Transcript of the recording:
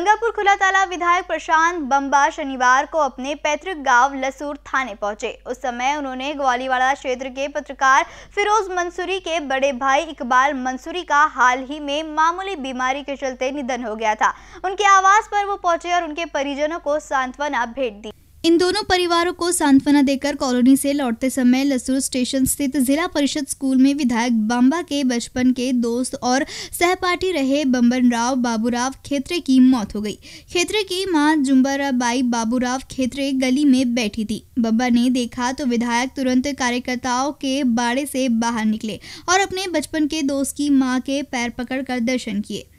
गंगापुर खुला तालाब विधायक प्रशांत बम्बा शनिवार को अपने पैतृक गांव लसूर थाने पहुंचे उस समय उन्होंने ग्वालीवाड़ा क्षेत्र के पत्रकार फिरोज मंसूरी के बड़े भाई इकबाल मंसूरी का हाल ही में मामूली बीमारी के चलते निधन हो गया था उनके आवास पर वो पहुंचे और उनके परिजनों को सांत्वना भेंट दी इन दोनों परिवारों को सांत्वना देकर कॉलोनी से लौटते समय लसूर स्टेशन स्थित जिला परिषद स्कूल में विधायक बांबा के बचपन के दोस्त और सहपाठी रहे बम्बन राव बाबूराव खेतरे की मौत हो गई खेतरे की मां जुम्बराबाई बाबूराव खेतरे गली में बैठी थी बब्बा ने देखा तो विधायक तुरंत कार्यकर्ताओं के बाड़े से बाहर निकले और अपने बचपन के दोस्त की माँ के पैर पकड़ दर्शन किए